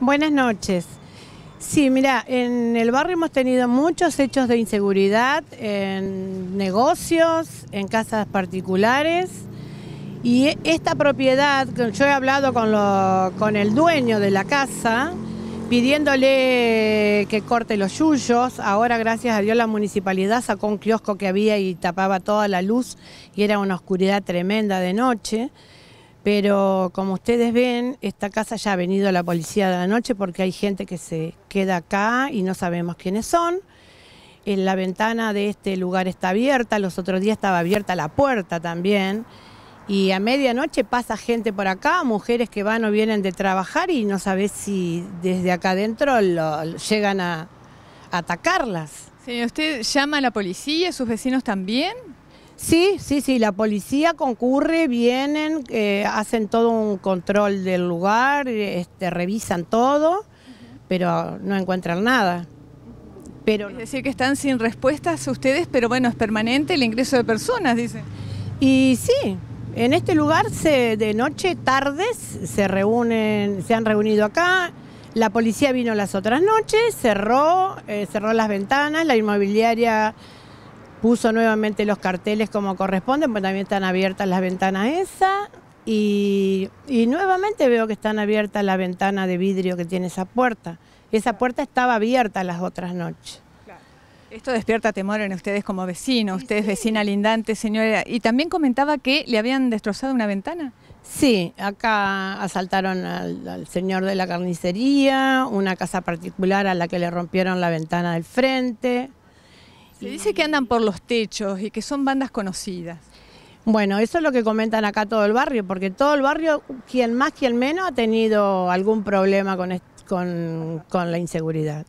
Buenas noches. Sí, mira, en el barrio hemos tenido muchos hechos de inseguridad en negocios, en casas particulares. Y esta propiedad, yo he hablado con, con el dueño de la casa, pidiéndole que corte los yuyos. Ahora, gracias a Dios, la municipalidad sacó un kiosco que había y tapaba toda la luz y era una oscuridad tremenda de noche. Pero como ustedes ven, esta casa ya ha venido la policía de la noche porque hay gente que se queda acá y no sabemos quiénes son. En la ventana de este lugar está abierta, los otros días estaba abierta la puerta también. Y a medianoche pasa gente por acá, mujeres que van o vienen de trabajar y no sabes si desde acá adentro lo, llegan a, atacarlas. Señor, ¿usted llama a la policía, sus vecinos también? Sí, sí, sí, la policía concurre, vienen, eh, hacen todo un control del lugar, este, revisan todo, pero no encuentran nada. Pero, es decir, que están sin respuestas ustedes, pero bueno, es permanente el ingreso de personas, dice. Y sí, en este lugar se, de noche, tardes, se reúnen, se han reunido acá. La policía vino las otras noches, cerró, eh, cerró las ventanas, la inmobiliaria puso nuevamente los carteles como corresponden, pues también están abiertas las ventanas esa Y, nuevamente veo que están abiertas la ventana de vidrio que tiene esa puerta. Esa puerta estaba abierta las otras noches. Esto despierta temor en ustedes como vecinos, ustedes vecina lindante, señora. Y también comentaba que le habían destrozado una ventana. Sí, acá asaltaron al, al, señor de la carnicería, una casa particular a la que le rompieron la ventana del frente. Se dice que andan por los techos y que son bandas conocidas. Bueno, eso es lo que comentan acá todo el barrio, porque todo el barrio, quien más, quien menos, ha tenido algún problema con, con la inseguridad.